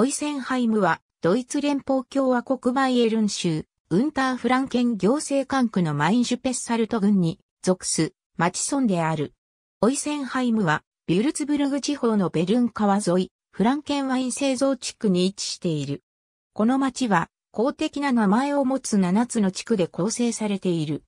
オイセンハイムは、ドイツ連邦共和国バイエルン州、ウンターフランケン行政管区のマインシュペッサルト郡に属す町村である。オイセンハイムは、ビュルツブルグ地方のベルン川沿い、フランケンワイン製造地区に位置している。この町は、公的な名前を持つ7つの地区で構成されている。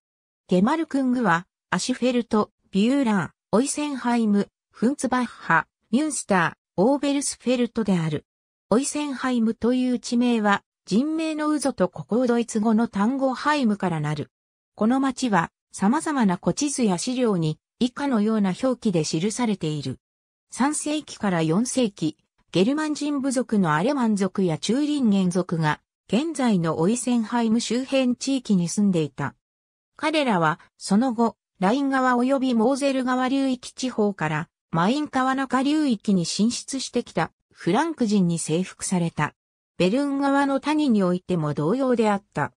ゲマルクングは、アシュフェルト、ビューラン、オイセンハイム、フンツバッハ、ミュンスター、オーベルスフェルトである。オイセンハイムという地名は、人名のゾと古高ドイツ語の単語ハイムからなる。この町は、様々な古地図や資料に、以下のような表記で記されている。3世紀から4世紀、ゲルマン人部族のアレマン族やチューリンゲン族が、現在のオイセンハイム周辺地域に住んでいた。彼らは、その後、ライン川及びモーゼル川流域地方から、マイン川中流域に進出してきた。フランク人に征服された。ベルン川の谷においても同様であった。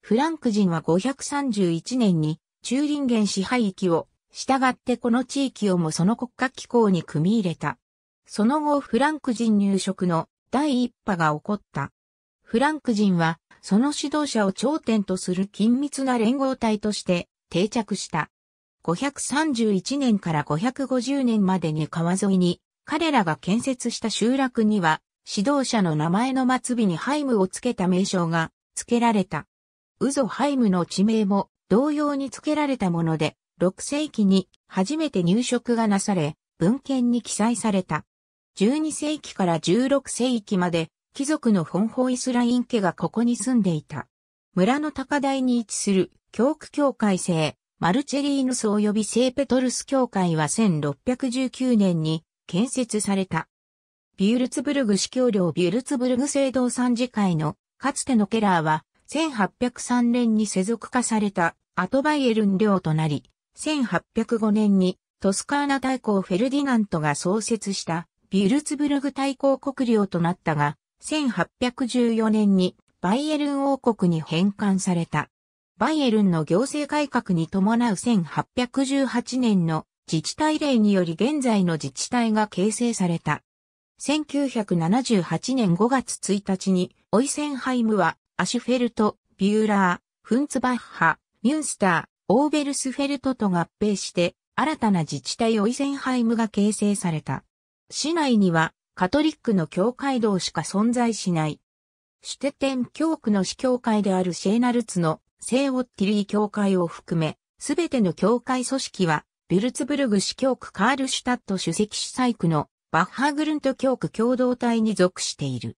フランク人は531年にチューリンゲン支配域を従ってこの地域をもその国家機構に組み入れた。その後フランク人入植の第一波が起こった。フランク人はその指導者を頂点とする緊密な連合体として定着した。531年から550年までに川沿いに彼らが建設した集落には、指導者の名前の末尾にハイムをつけた名称が付けられた。ウゾハイムの地名も同様に付けられたもので、6世紀に初めて入植がなされ、文献に記載された。12世紀から16世紀まで、貴族のフォンホイスライン家がここに住んでいた。村の高台に位置する教区教会制、マルチェリーヌス及び聖ペトルス教会は1619年に建設された。ビュルツブルグ司教領ビュルツブルグ聖堂参事会のかつてのケラーは1803年に世俗化されたアトバイエルン領となり、1805年にトスカーナ大公フェルディナントが創設したビュルツブルグ大公国領となったが、1814年にバイエルン王国に返還された。バイエルンの行政改革に伴う1818年の自治体令により現在の自治体が形成された。1978年5月1日に、オイセンハイムは、アシュフェルト、ビューラー、フンツバッハ、ミュンスター、オーベルスフェルトと合併して、新たな自治体オイセンハイムが形成された。市内には、カトリックの教会堂しか存在しない。シュテテン教区の市教会であるシェーナルツの聖オッティリー教会を含め、すべての教会組織はビルツブルグ市教区カールシュタット主席主催区のバッハグルント教区共同体に属している。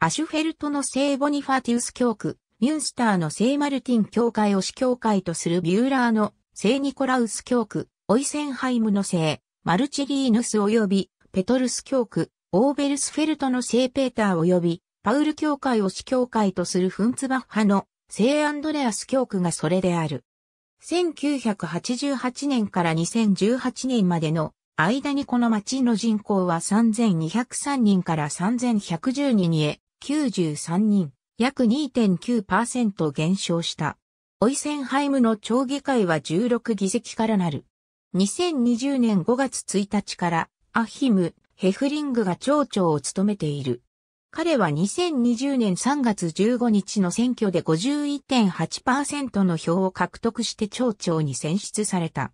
アシュフェルトの聖ボニファティウス教区、ミュンスターの聖マルティン教会を市教会とするビューラーの聖ニコラウス教区、オイセンハイムの聖マルチリーヌス及びペトルス教区、オーベルスフェルトの聖ペーター及びパウル教会を市教会とするフンツバッハの聖アンドレアス教区がそれである。1988年から2018年までの間にこの町の人口は3203人から3110人へ93人、約2.9%減少した。オイセンハイムの町議会は16議席からなる。2020年5月1日からアヒム・ヘフリングが町長を務めている。彼は2020年3月15日の選挙で51.8%の票を獲得して町長に選出された。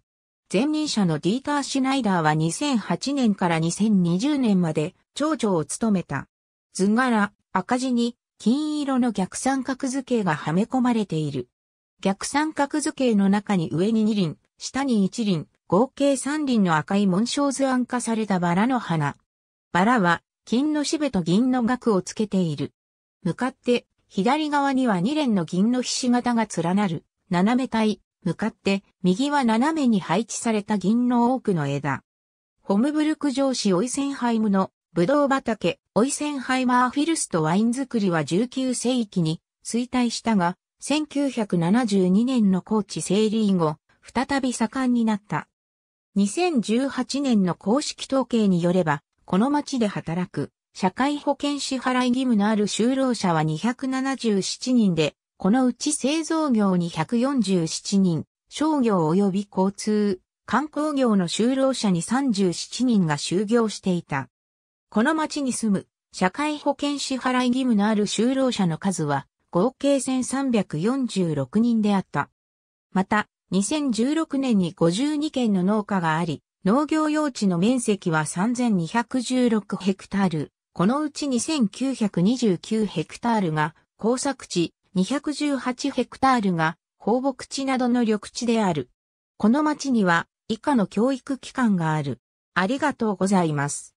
前任者のディーター・シュナイダーは2008年から2020年まで町長を務めた。図柄、赤字に金色の逆三角図形がはめ込まれている。逆三角図形の中に上に2輪、下に1輪、合計3輪の赤い紋章図案化されたバラの花。バラは金のしべと銀の額をつけている。向かって、左側には2連の銀のひし形が連なる、斜め体、向かって、右は斜めに配置された銀の多くの枝。ホムブルク城市オイセンハイムの、ブドウ畑、オイセンハイマーフィルストワイン作りは19世紀に衰退したが、1972年の高知整理以後、再び盛んになった。2018年の公式統計によれば、この町で働く、社会保険支払い義務のある就労者は277人で、このうち製造業に147人、商業及び交通、観光業の就労者に37人が就業していた。この町に住む社会保険支払い義務のある就労者の数は合計1346人であった。また、2016年に52件の農家があり、農業用地の面積は3216ヘクタール、このうち2929ヘクタールが耕作地、218ヘクタールが放牧地などの緑地である。この町には以下の教育機関がある。ありがとうございます。